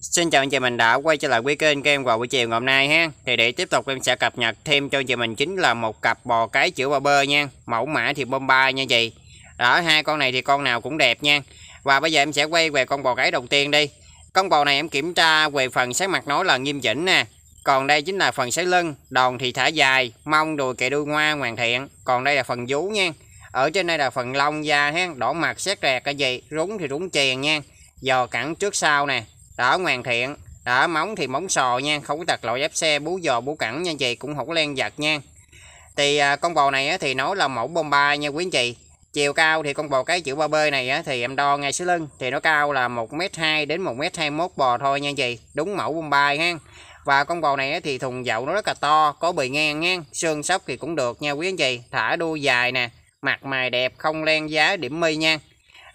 Xin chào anh chị mình đã quay trở lại với kênh của em vào buổi chiều ngày hôm nay ha. Thì để tiếp tục em sẽ cập nhật thêm cho anh chị mình chính là một cặp bò cái chữ ba bơ nha. Mẫu mã thì bomba nha chị. Đó hai con này thì con nào cũng đẹp nha. Và bây giờ em sẽ quay về con bò cái đầu tiên đi. Con bò này em kiểm tra về phần sáng mặt nói là nghiêm chỉnh nè. Còn đây chính là phần sấy lưng, đòn thì thả dài, mông đùi kề đuôi ngoa hoàn thiện. Còn đây là phần vú nha. Ở trên đây là phần lông da ha, đỏ mặt xét rẹt cái gì, rúng thì rúng chèn nha. Giò cẳng trước sau nè, đó ngoan thiện đó móng thì móng sò nha không có đặt loại giáp xe bú giò bú cẳng nha chị cũng không có len giặt nha thì à, con bò này á, thì nó là mẫu bông bomba nha quý anh chị chiều cao thì con bò cái chữ ba b này á, thì em đo ngay xứ lưng thì nó cao là một m hai đến 1m21 bò thôi nha chị đúng mẫu bông bomba ha và con bò này á, thì thùng dậu nó rất là to có bì ngang nha xương sóc thì cũng được nha quý anh chị thả đuôi dài nè mặt mày đẹp không len giá điểm mi nha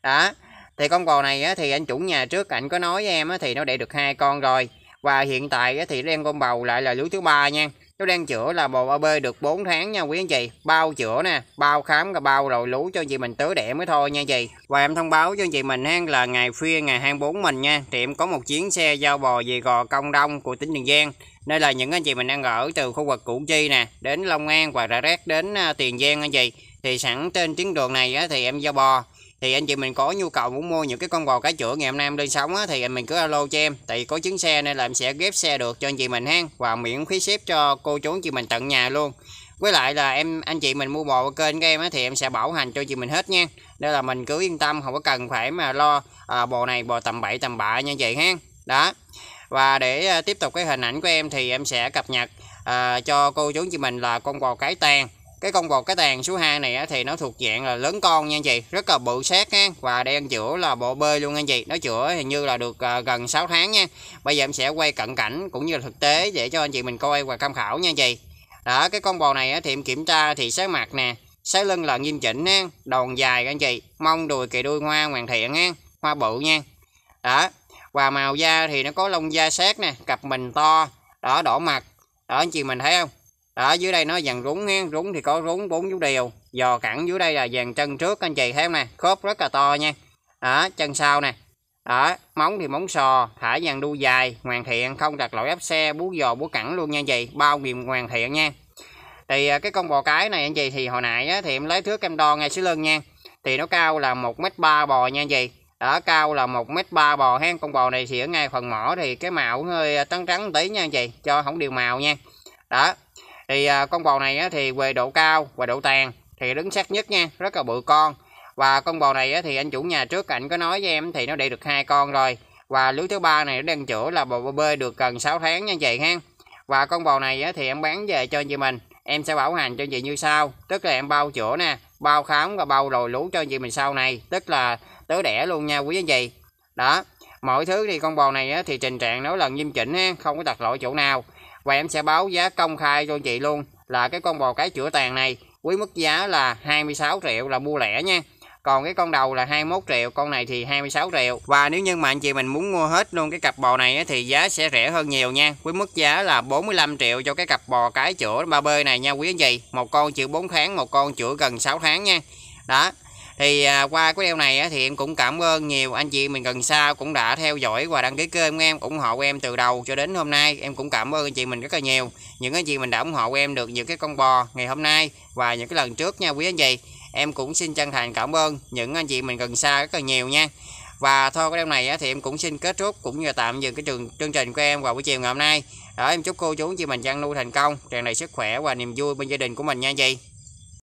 đó thì con bò này á, thì anh chủ nhà trước anh có nói với em á, thì nó đẻ được hai con rồi và hiện tại á, thì đang con bầu lại là lứa thứ ba nha nó đang chữa là bầu AB được 4 tháng nha quý anh chị bao chữa nè bao khám và bao rồi lú cho chị mình tứ đẻ mới thôi nha chị và em thông báo cho anh chị mình hang là ngày khuya ngày 24 mình nha thì em có một chuyến xe giao bò về gò công đông của tỉnh Tiền Giang nên là những anh chị mình đang ở từ khu vực Củ Chi nè đến Long An và Rà Rác đến à, Tiền Giang anh chị thì sẵn trên tuyến đường này á, thì em giao bò thì anh chị mình có nhu cầu muốn mua những cái con bò cá chữa ngày hôm nay em lên sóng á, thì mình cứ alo cho em tại có chứng xe nên là em sẽ ghép xe được cho anh chị mình ha và miễn phí ship cho cô chú anh chị mình tận nhà luôn với lại là em anh chị mình mua bò qua kênh của em á, thì em sẽ bảo hành cho chị mình hết nha nên là mình cứ yên tâm không có cần phải mà lo à, bò này bò tầm bậy tầm bạ như vậy ha đó và để à, tiếp tục cái hình ảnh của em thì em sẽ cập nhật à, cho cô chú chị mình là con bò cái tan cái con bò cái tàn số 2 này thì nó thuộc dạng là lớn con nha anh chị rất là bự sát ha và đang chữa là bộ bê luôn anh chị nó chữa hình như là được à, gần 6 tháng nha bây giờ em sẽ quay cận cảnh cũng như là thực tế để cho anh chị mình coi và tham khảo nha anh chị đó cái con bò này thì em kiểm tra thì sát mặt nè sái lưng là nghiêm chỉnh nha đòn dài anh chị mông đùi kỳ đuôi hoa hoàn thiện nha hoa bự nha đó và màu da thì nó có lông da sát nè cặp mình to đó đỏ mặt đó anh chị mình thấy không đó dưới đây nó dàn rúng nghe rúng thì có rúng bốn chú đều giò cẳng dưới đây là dàn chân trước anh chị thấy không nè khớp rất là to nha đó chân sau nè đó móng thì móng sò thả dàn đu dài hoàn thiện không đặt lỗi ép xe búa giò búa cẳng luôn nha anh chị bao nghiệm hoàn thiện nha thì à, cái con bò cái này anh chị thì hồi nãy á, thì em lấy thước cam đo ngay xứ lưng nha thì nó cao là một mét ba bò nha anh chị đó cao là một mét ba bò hen con bò này thì ở ngay phần mỏ thì cái màu hơi à, trắng trắng tí nha anh chị cho không đều màu nha đó thì à, con bò này á, thì về độ cao và độ tàn thì đứng sát nhất nha rất là bự con và con bò này á, thì anh chủ nhà trước anh có nói với em thì nó để được hai con rồi và lứa thứ ba này nó đang chữa là bò bê được gần 6 tháng nha chị ha và con bò này á, thì em bán về cho chị mình em sẽ bảo hành cho chị như sau tức là em bao chữa nè bao khám và bao rồi lú cho chị mình sau này tức là tớ đẻ luôn nha quý anh chị đó mọi thứ thì con bò này á, thì tình trạng nó lần nghiêm chỉnh ha không có đặt lỗi chỗ nào và em sẽ báo giá công khai cho anh chị luôn là cái con bò cái chữa tàn này với mức giá là 26 triệu là mua lẻ nha còn cái con đầu là 21 triệu con này thì 26 triệu và nếu như mà anh chị mình muốn mua hết luôn cái cặp bò này thì giá sẽ rẻ hơn nhiều nha với mức giá là 45 triệu cho cái cặp bò cái chữa ba b này nha quý anh chị một con chữa 4 tháng một con chữa gần 6 tháng nha đó thì à, qua cái đeo này á, thì em cũng cảm ơn nhiều anh chị mình gần xa cũng đã theo dõi và đăng ký kênh của em ủng hộ em từ đầu cho đến hôm nay em cũng cảm ơn anh chị mình rất là nhiều những anh chị mình đã ủng hộ em được những cái con bò ngày hôm nay và những cái lần trước nha quý anh chị em cũng xin chân thành cảm ơn những anh chị mình gần xa rất là nhiều nha và thôi cái đêm này á, thì em cũng xin kết thúc cũng như là tạm dừng cái trường chương trình của em vào buổi chiều ngày hôm nay đó em chúc cô chú chị mình chăn nuôi thành công tràn đầy sức khỏe và niềm vui bên gia đình của mình nha anh chị